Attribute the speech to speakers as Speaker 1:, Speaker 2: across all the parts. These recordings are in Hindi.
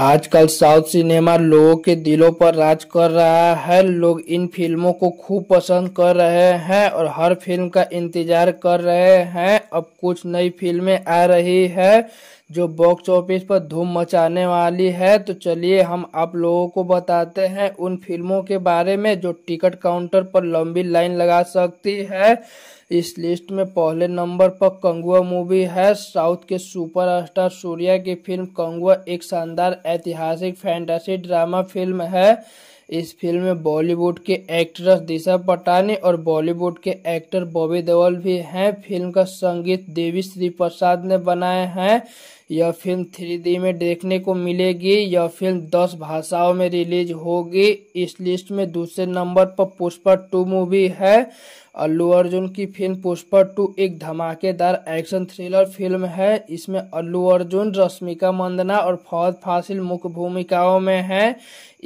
Speaker 1: आजकल साउथ सिनेमा लोगों के दिलों पर राज कर रहा है लोग इन फिल्मों को खूब पसंद कर रहे हैं और हर फिल्म का इंतजार कर रहे हैं अब कुछ नई फिल्में आ रही है जो बॉक्स ऑफिस पर धूम मचाने वाली है तो चलिए हम आप लोगों को बताते हैं उन फिल्मों के बारे में जो टिकट काउंटर पर लंबी लाइन लगा सकती है इस लिस्ट में पहले नंबर पर कंगुआ मूवी है साउथ के सुपरस्टार सूर्या की फिल्म कंगुआ एक शानदार ऐतिहासिक फैंटेसी ड्रामा फिल्म है इस फिल्म में बॉलीवुड के एक्ट्रेस दिशा पटानी और बॉलीवुड के एक्टर बॉबी देवल भी हैं फिल्म का संगीत देवी श्री प्रसाद ने बनाए हैं यह फिल्म थ्री डी में देखने को मिलेगी यह फिल्म दस भाषाओं में रिलीज होगी इस लिस्ट में दूसरे नंबर पर पुष्पा टू मूवी है अल्लू अर्जुन की फिल्म पुष्पा टू एक धमाकेदार एक्शन थ्रिलर फिल्म है इसमें अल्लू अर्जुन रश्मिका मंदना और फौज फासिल मुख्य भूमिकाओं में हैं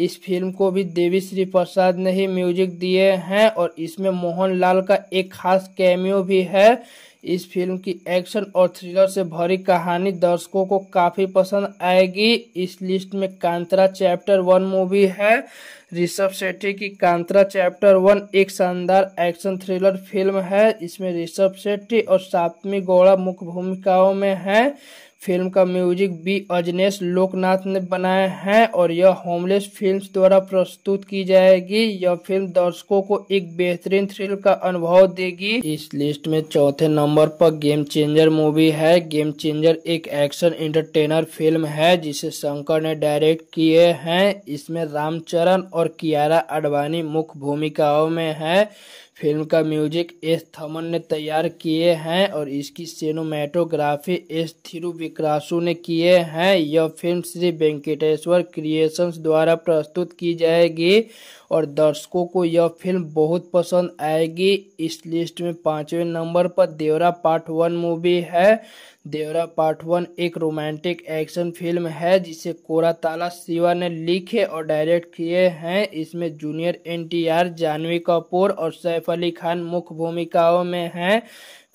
Speaker 1: इस फिल्म को भी देवी श्री प्रसाद ने ही म्यूजिक दिए हैं और इसमें मोहन लाल का एक खास कैमियो भी है इस फिल्म की एक्शन और थ्रिलर से भरी कहानी दर्शकों को काफ़ी पसंद आएगी इस लिस्ट में कांतरा चैप्टर वन मूवी है ऋषभ सेठी की कांतरा चैप्टर वन एक शानदार एक्शन थ्रिलर फिल्म है इसमें ऋषभ सेठी और सातमी गौड़ा मुख्य भूमिकाओं में हैं फिल्म का म्यूजिक बी अजनेश लोकनाथ ने बनाया है और यह होमलेस फिल्म्स द्वारा प्रस्तुत की जाएगी यह फिल्म दर्शकों को एक बेहतरीन थ्रिल का अनुभव देगी इस लिस्ट में चौथे नंबर पर गेम चेंजर मूवी है गेम चेंजर एक एक्शन एंटरटेनर फिल्म है जिसे शंकर ने डायरेक्ट किए हैं इसमें रामचरण और कियारा अडवाणी मुख्य भूमिकाओं में है फिल्म का म्यूजिक एस थमन ने तैयार किए हैं और इसकी सिनेमेटोग्राफी एस थिरुवि रासू ने किए हैं यह फिल्म श्री वेंकटेश्वर क्रिएशंस द्वारा प्रस्तुत की जाएगी और दर्शकों को यह फिल्म बहुत पसंद आएगी इस लिस्ट में पाँचवें नंबर पर देवरा पार्ट वन मूवी है देवरा पार्ट वन एक रोमांटिक एक्शन फिल्म है जिसे कोरा ताला शिवा ने लिखे और डायरेक्ट किए हैं इसमें जूनियर एनटीआर जानवी कपूर और सैफ अली खान मुख्य भूमिकाओं में हैं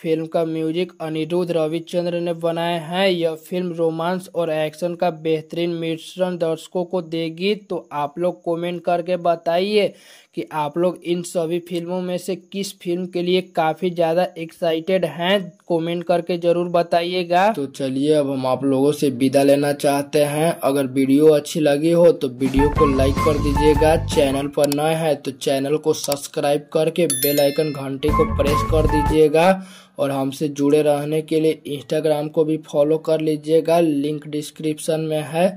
Speaker 1: फिल्म का म्यूजिक अनिरुद्ध रविचंद्र ने बनाया है यह फिल्म रोमांस और एक्शन का बेहतरीन मिश्रण दर्शकों को देगी तो आप लोग कमेंट करके बताइए बताइए कि आप लोग इन सभी फिल्मों में से किस फिल्म के लिए काफ़ी ज़्यादा एक्साइटेड हैं कमेंट करके ज़रूर बताइएगा तो चलिए अब हम आप लोगों से विदा लेना चाहते हैं अगर वीडियो अच्छी लगी हो तो वीडियो को लाइक कर दीजिएगा चैनल पर नए हैं तो चैनल को सब्सक्राइब करके बेल आइकन घंटे को प्रेस कर दीजिएगा और हमसे जुड़े रहने के लिए इंस्टाग्राम को भी फॉलो कर लीजिएगा लिंक डिस्क्रिप्शन में है